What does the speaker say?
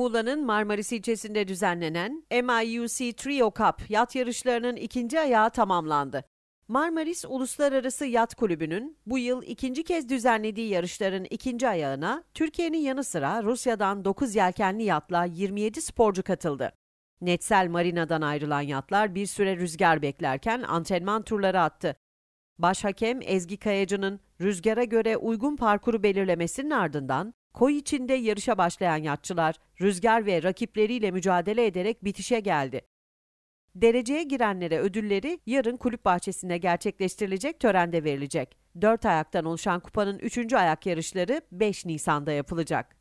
Muğla'nın Marmaris ilçesinde düzenlenen MIUC Trio Cup yat yarışlarının ikinci ayağı tamamlandı. Marmaris Uluslararası Yat Kulübü'nün bu yıl ikinci kez düzenlediği yarışların ikinci ayağına Türkiye'nin yanı sıra Rusya'dan 9 yelkenli yatla 27 sporcu katıldı. Netsel Marina'dan ayrılan yatlar bir süre rüzgar beklerken antrenman turları attı. Baş hakem Ezgi Kayacı'nın rüzgara göre uygun parkuru belirlemesinin ardından Koy içinde yarışa başlayan yatçılar rüzgar ve rakipleriyle mücadele ederek bitişe geldi. Dereceye girenlere ödülleri yarın kulüp bahçesinde gerçekleştirilecek törende verilecek. Dört ayaktan oluşan kupanın üçüncü ayak yarışları 5 Nisan'da yapılacak.